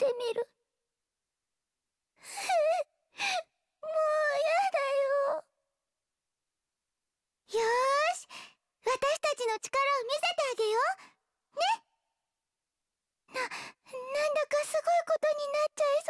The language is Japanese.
ってみるもうやだよよし私たちの力を見せてあげようねななんだかすごいことになっちゃいそう